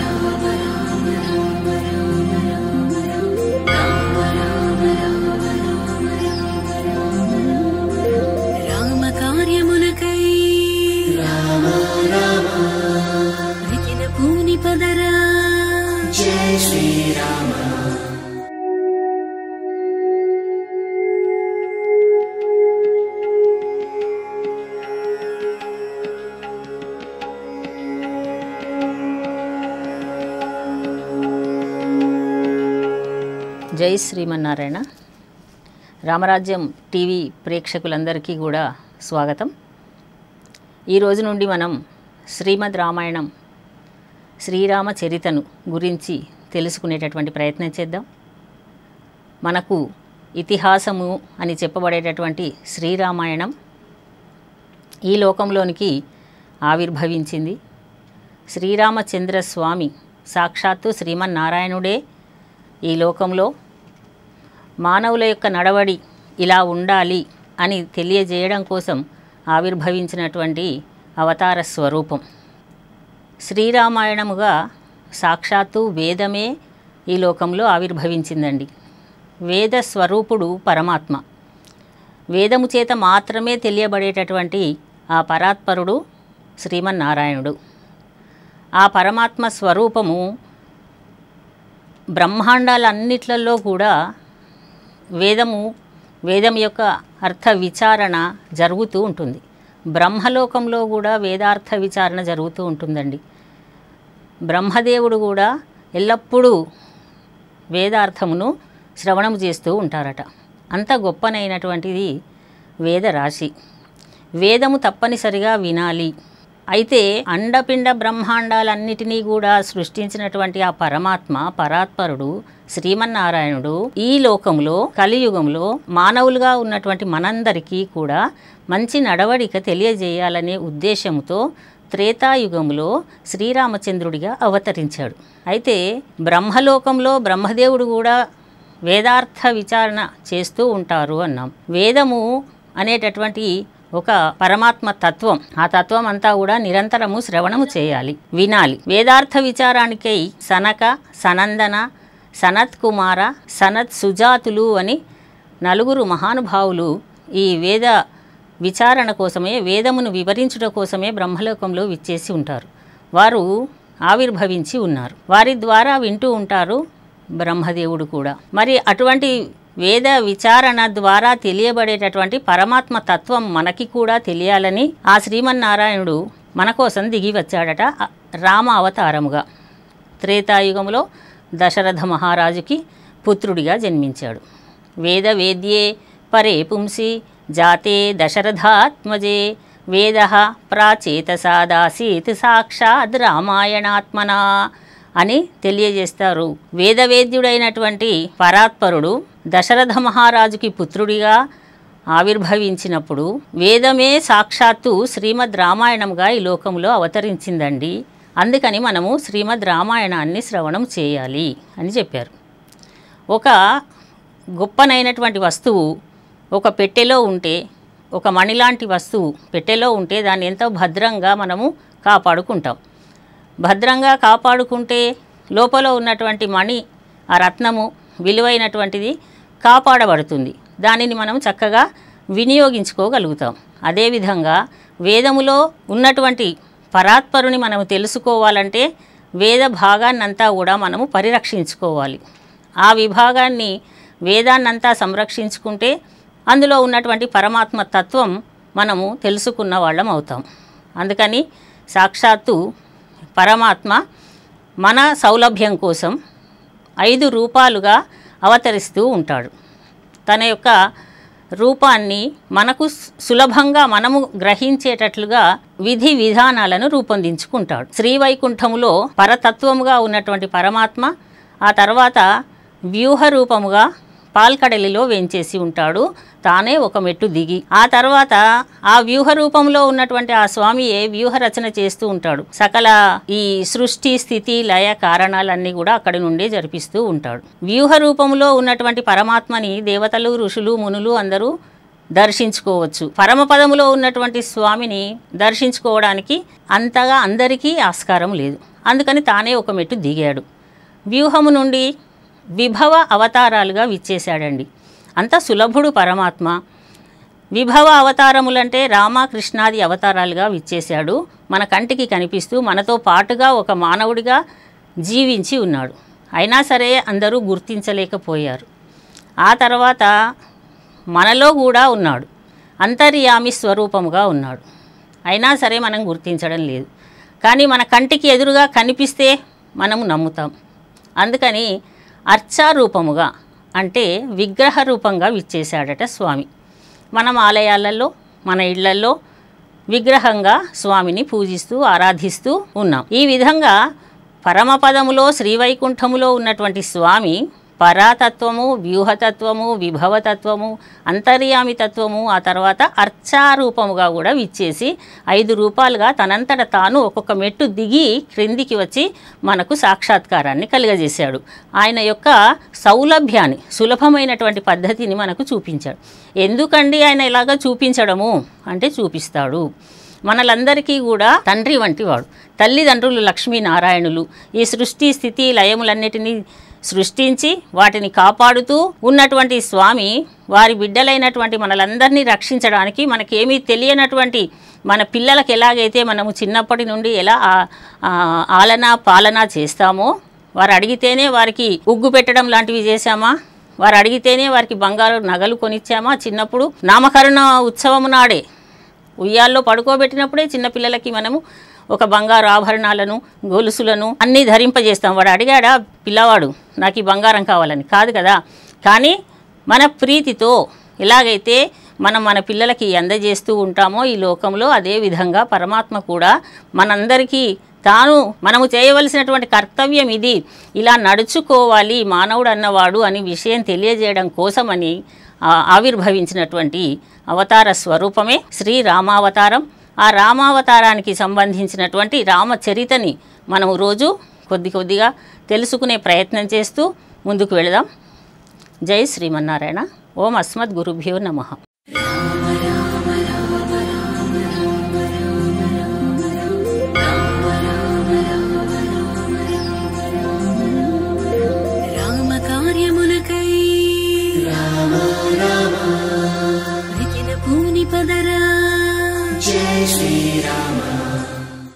Ram Ram జై శ్రీమన్నారాయణ రామరాజ్యం TV ప్రేక్షకులందరికీ కూడా స్వాగతం ఈరోజు నుండి మనం శ్రీమద్ రామాయణం శ్రీరామ చరితను గురించి తెలుసుకునేటటువంటి ప్రయత్నం చేద్దాం మనకు ఇతిహాసము అని చెప్పబడేటటువంటి శ్రీరామాయణం ఈ లోకంలోనికి ఆవిర్భవించింది శ్రీరామచంద్ర స్వామి సాక్షాత్తు శ్రీమన్నారాయణుడే ఈ లోకంలో మానవుల యొక్క నడవడి ఇలా ఉండాలి అని తెలియజేయడం కోసం ఆవిర్భవించినటువంటి అవతార స్వరూపం శ్రీరామాయణముగా సాక్షాత్తు వేదమే ఈ లోకంలో ఆవిర్భవించిందండి వేద స్వరూపుడు పరమాత్మ వేదము చేత మాత్రమే తెలియబడేటటువంటి ఆ పరాత్పరుడు శ్రీమన్నారాయణుడు ఆ పరమాత్మ స్వరూపము బ్రహ్మాండాలన్నిట్లలో కూడా వేదము వేదం యొక్క అర్థ విచారణ జరుగుతూ ఉంటుంది బ్రహ్మలోకంలో కూడా వేదార్థ విచారణ జరుగుతూ ఉంటుందండి బ్రహ్మదేవుడు కూడా ఎల్లప్పుడూ వేదార్థమును శ్రవణం చేస్తూ ఉంటారట అంత గొప్పనైనటువంటిది వేద రాశి వేదము తప్పనిసరిగా వినాలి అయితే అండపిండ బ్రహ్మాండాలన్నిటినీ కూడా సృష్టించినటువంటి ఆ పరమాత్మ పరాత్పరుడు శ్రీమన్నారాయణుడు ఈ లోకంలో కలియుగంలో మానవులుగా ఉన్నటువంటి మనందరికీ కూడా మంచి నడవడిక తెలియజేయాలనే ఉద్దేశంతో త్రేతాయుగంలో శ్రీరామచంద్రుడిగా అవతరించాడు అయితే బ్రహ్మలోకంలో బ్రహ్మదేవుడు కూడా వేదార్థ విచారణ చేస్తూ ఉంటారు అన్నాం వేదము అనేటటువంటి ఒక పరమాత్మ తత్వం ఆ తత్వం అంతా కూడా నిరంతరము శ్రవణము చేయాలి వినాలి వేదార్థ విచారానికై సనక సనందన సనత్ కుమార సనత్ సుజాతులు అని నలుగురు మహానుభావులు ఈ వేద విచారణ కోసమే వేదమును వివరించుట కోసమే బ్రహ్మలోకంలో విచ్చేసి ఉంటారు వారు ఆవిర్భవించి ఉన్నారు వారి ద్వారా వింటూ ఉంటారు బ్రహ్మదేవుడు కూడా మరి అటువంటి వేద విచారణ ద్వారా తెలియబడేటటువంటి పరమాత్మ తత్వం మనకి కూడా తెలియాలని ఆ శ్రీమన్నారాయణుడు మన కోసం దిగి వచ్చాడట రామ అవతారముగా త్రేతాయుగంలో దశరథ మహారాజుకి పుత్రుడిగా జన్మించాడు వేద వేద్యే పరే పుంసి జాతే దశరథాత్మజే వేద ప్రాచేతసాదాసీత్ సాక్షాద్ రామాయణాత్మనా అని తెలియజేస్తారు వేదవేద్యుడైనటువంటి పరాత్పరుడు దశరథ మహారాజుకి పుత్రుడిగా ఆవిర్భవించినప్పుడు వేదమే సాక్షాత్తు శ్రీమద్ రామాయణంగా ఈ లోకంలో అవతరించిందండి అందుకని మనము శ్రీమద్ రామాయణాన్ని శ్రవణం చేయాలి అని చెప్పారు ఒక గొప్పనైనటువంటి వస్తువు ఒక పెట్టెలో ఉంటే ఒక మణిలాంటి వస్తువు పెట్టెలో ఉంటే దాన్ని ఎంతో భద్రంగా మనము కాపాడుకుంటాం భద్రంగా కాపాడుకుంటే లోపల ఉన్నటువంటి మణి ఆ రత్నము విలువైనటువంటిది కాపాడబడుతుంది దానిని మనం చక్కగా వినియోగించుకోగలుగుతాం అదేవిధంగా వేదములో ఉన్నటువంటి పరాత్పరుని మనము తెలుసుకోవాలంటే వేద భాగాన్నంతా కూడా మనము పరిరక్షించుకోవాలి ఆ విభాగాన్ని వేదాన్నంతా సంరక్షించుకుంటే అందులో ఉన్నటువంటి పరమాత్మ తత్వం మనము తెలుసుకున్న వాళ్ళం అవుతాం అందుకని సాక్షాత్తు పరమాత్మ మన సౌలభ్యం కోసం ఐదు రూపాలుగా అవతరిస్తూ ఉంటాడు తన యొక్క రూపాన్ని మనకు సులభంగా మనము గ్రహించేటట్లుగా విధి విధానాలను రూపొందించుకుంటాడు శ్రీవైకుంఠములో పరతత్వముగా ఉన్నటువంటి పరమాత్మ ఆ తర్వాత వ్యూహ రూపముగా పాల్కడలిలో వేంచేసి ఉంటాడు తానే ఒక మెట్టు దిగి ఆ తర్వాత ఆ వ్యూహ రూపంలో ఉన్నటువంటి ఆ స్వామియే వ్యూహ రచన చేస్తూ ఉంటాడు సకల ఈ సృష్టి స్థితి లయ కారణాలన్నీ కూడా అక్కడి నుండే జరిపిస్తూ ఉంటాడు వ్యూహ రూపంలో ఉన్నటువంటి పరమాత్మని దేవతలు ఋషులు మునులు అందరూ దర్శించుకోవచ్చు పరమపదములో ఉన్నటువంటి స్వామిని దర్శించుకోవడానికి అంతగా అందరికీ ఆస్కారం లేదు అందుకని తానే ఒక మెట్టు దిగాడు వ్యూహము నుండి విభవ అవతారాలుగా విచ్చేశాడండి అంత సులభుడు పరమాత్మ విభవ అవతారములంటే రామకృష్ణాది అవతారాలుగా విచ్చేశాడు మన కంటికి కనిపిస్తూ మనతో పాటుగా ఒక మానవుడిగా జీవించి ఉన్నాడు అయినా సరే అందరూ గుర్తించలేకపోయారు ఆ తర్వాత మనలో కూడా ఉన్నాడు అంతర్యామి స్వరూపముగా ఉన్నాడు అయినా సరే మనం గుర్తించడం లేదు కానీ మన కంటికి ఎదురుగా కనిపిస్తే మనము నమ్ముతాం అందుకని అర్చారూపముగా అంటే విగ్రహ రూపంగా విచ్చేశాడట స్వామి మనం ఆలయాలలో మన ఇళ్లలో విగ్రహంగా స్వామిని పూజిస్తూ ఆరాధిస్తూ ఉన్నాం ఈ విధంగా పరమపదములో శ్రీవైకుంఠములో ఉన్నటువంటి స్వామి పరాతత్వము వ్యూహతత్వము విభవతత్వము అంతర్యామి తత్వము ఆ తర్వాత అర్చారూపముగా కూడా విచ్చేసి ఐదు రూపాలుగా తనంతట తాను ఒక్కొక్క మెట్టు దిగి క్రిందికి వచ్చి మనకు సాక్షాత్కారాన్ని కలిగజేశాడు ఆయన యొక్క సౌలభ్యాన్ని సులభమైనటువంటి పద్ధతిని మనకు చూపించాడు ఎందుకండి ఆయన ఇలాగ చూపించడము అంటే చూపిస్తాడు మనలందరికీ కూడా తండ్రి వంటివాడు తల్లిదండ్రులు లక్ష్మీనారాయణులు ఈ సృష్టి స్థితి లయములన్నిటినీ సృష్టించి వాటిని కాపాడుతూ ఉన్నటువంటి స్వామి వారి బిడ్డలైనటువంటి మనలందరినీ రక్షించడానికి మనకేమీ తెలియనటువంటి మన పిల్లలకు ఎలాగైతే మనము చిన్నప్పటి నుండి ఎలా ఆలన పాలన చేస్తామో వారు అడిగితేనే వారికి ఉగ్గు పెట్టడం లాంటివి చేశామా వారు అడిగితేనే వారికి బంగారు నగలు కొనిచ్చామా చిన్నప్పుడు నామకరణ ఉత్సవం నాడే ఉయ్యాల్లో పడుకోబెట్టినప్పుడే చిన్నపిల్లలకి మనము ఒక బంగారు ఆభరణాలను గొలుసులను అన్నీ ధరింపజేస్తాం వాడు అడిగాడా పిల్లవాడు నాకు ఈ బంగారం కావాలని కాదు కదా కానీ మన ప్రీతితో ఎలాగైతే మనం మన పిల్లలకి అందజేస్తూ ఉంటామో ఈ లోకంలో అదేవిధంగా పరమాత్మ కూడా మనందరికీ తాను మనము చేయవలసినటువంటి కర్తవ్యం ఇది ఇలా నడుచుకోవాలి మానవుడు అన్నవాడు అని విషయం తెలియజేయడం కోసమని ఆవిర్భవించినటువంటి అవతార స్వరూపమే శ్రీరామావతారం ఆ రామావతారానికి సంబంధించినటువంటి రామచరితని మనము రోజు కొద్ది కొద్దిగా తెలుసుకునే ప్రయత్నం చేస్తూ ముందుకు వెళదాం జై శ్రీమన్నారాయణ ఓం అస్మద్ గురుభ్యో నమ